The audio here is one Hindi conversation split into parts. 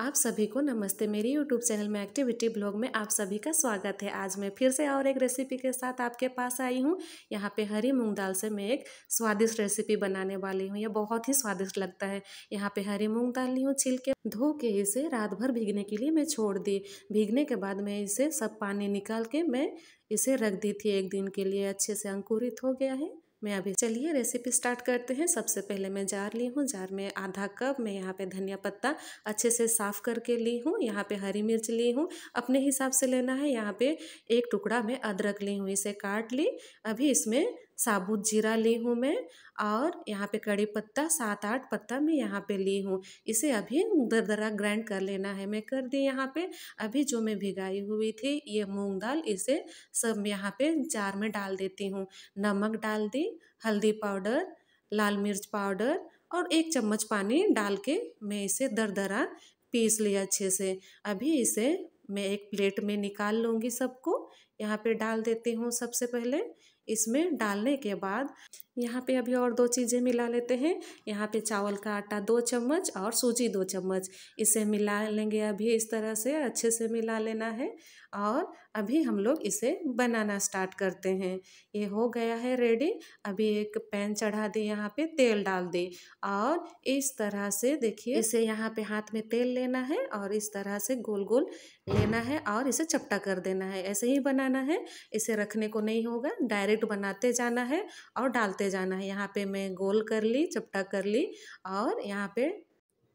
आप सभी को नमस्ते मेरे YouTube चैनल में एक्टिविटी ब्लॉग में आप सभी का स्वागत है आज मैं फिर से और एक रेसिपी के साथ आपके पास आई हूँ यहाँ पे हरी मूंग दाल से मैं एक स्वादिष्ट रेसिपी बनाने वाली हूँ यह बहुत ही स्वादिष्ट लगता है यहाँ पे हरी मूंग दाल ली हूँ छिल के धो के इसे रात भर भीगने के लिए मैं छोड़ दी भीगने के बाद मैं इसे सब पानी निकाल के मैं इसे रख दी थी एक दिन के लिए अच्छे से अंकुरित हो गया है मैं अभी चलिए रेसिपी स्टार्ट करते हैं सबसे पहले मैं जार ली हूँ जार में आधा कप मैं यहाँ पे धनिया पत्ता अच्छे से साफ़ करके ली हूँ यहाँ पे हरी मिर्च ली हूँ अपने हिसाब से लेना है यहाँ पे एक टुकड़ा मैं अदरक ली हूँ इसे काट ली अभी इसमें साबुत जीरा ली हूँ मैं और यहाँ पे कड़ी पत्ता सात आठ पत्ता मैं यहाँ पे ली हूँ इसे अभी दरदरा ग्राइंड कर लेना है मैं कर दी यहाँ पे अभी जो मैं भिगाई हुई थी ये मूंग दाल इसे सब यहाँ पे जार में डाल देती हूँ नमक डाल दी हल्दी पाउडर लाल मिर्च पाउडर और एक चम्मच पानी डाल के मैं इसे दरदरा पीस लिया अच्छे से अभी इसे मैं एक प्लेट में निकाल लूँगी सबको यहाँ पे डाल देती हूँ सबसे पहले इसमें डालने के बाद यहाँ पे अभी और दो चीज़ें मिला लेते हैं यहाँ पे चावल का आटा दो चम्मच और सूजी दो चम्मच इसे मिला लेंगे अभी इस तरह से अच्छे से मिला लेना है और अभी हम लोग इसे बनाना स्टार्ट करते हैं ये हो गया है रेडी अभी एक पैन चढ़ा दे यहाँ पे तेल डाल दे और इस तरह से देखिए इसे यहाँ पे हाथ में तेल लेना है और इस तरह से गोल गोल लेना है और इसे चपटा कर देना है ऐसे ही बनाना है इसे रखने को नहीं होगा डायरेक्ट प्लेट तो बनाते जाना है और डालते जाना है यहाँ पे मैं गोल कर ली चपटा कर ली और यहाँ पे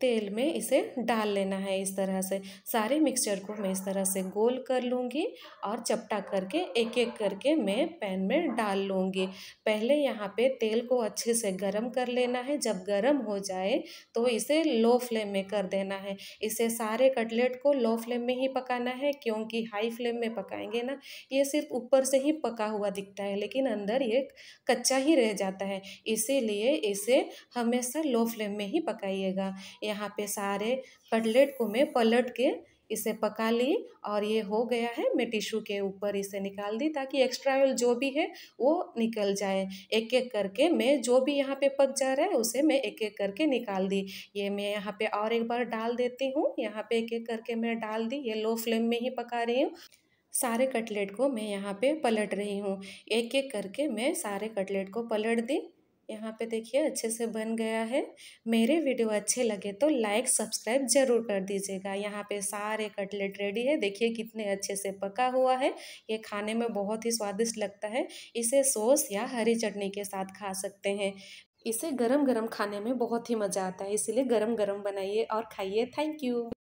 तेल में इसे डाल लेना है इस तरह से सारे मिक्सचर को मैं इस तरह से गोल कर लूँगी और चपटा करके एक एक करके मैं पैन में डाल लूँगी पहले यहाँ पे तेल को अच्छे से गरम कर लेना है जब गरम हो जाए तो इसे लो फ्लेम में कर देना है इसे सारे कटलेट को लो फ्लेम में ही पकाना है क्योंकि हाई फ्लेम में पकाएंगे ना ये सिर्फ ऊपर से ही पका हुआ दिखता है लेकिन अंदर ये कच्चा ही रह जाता है इसीलिए इसे हमेशा लो फ्लेम में ही पकाइएगा यहाँ पे सारे कटलेट को मैं पलट के इसे पका ली और ये हो गया है मैं टिशू के ऊपर इसे निकाल दी ताकि एक्स्ट्रा ऑयल जो भी है वो निकल जाए एक एक करके मैं जो भी यहाँ पे पक जा रहा है उसे मैं एक एक करके निकाल दी ये मैं यहाँ पे और एक बार डाल देती हूँ यहाँ पे एक एक करके मैं डाल दी ये लो फ्लेम में ही पका रही हूँ सारे कटलेट को मैं यहाँ पे पलट रही हूँ एक एक करके मैं सारे कटलेट को पलट दी यहाँ पे देखिए अच्छे से बन गया है मेरे वीडियो अच्छे लगे तो लाइक सब्सक्राइब ज़रूर कर दीजिएगा यहाँ पे सारे कटलेट रेडी है देखिए कितने अच्छे से पका हुआ है ये खाने में बहुत ही स्वादिष्ट लगता है इसे सॉस या हरी चटनी के साथ खा सकते हैं इसे गरम गरम खाने में बहुत ही मज़ा आता है इसलिए गरम गरम बनाइए और खाइए थैंक यू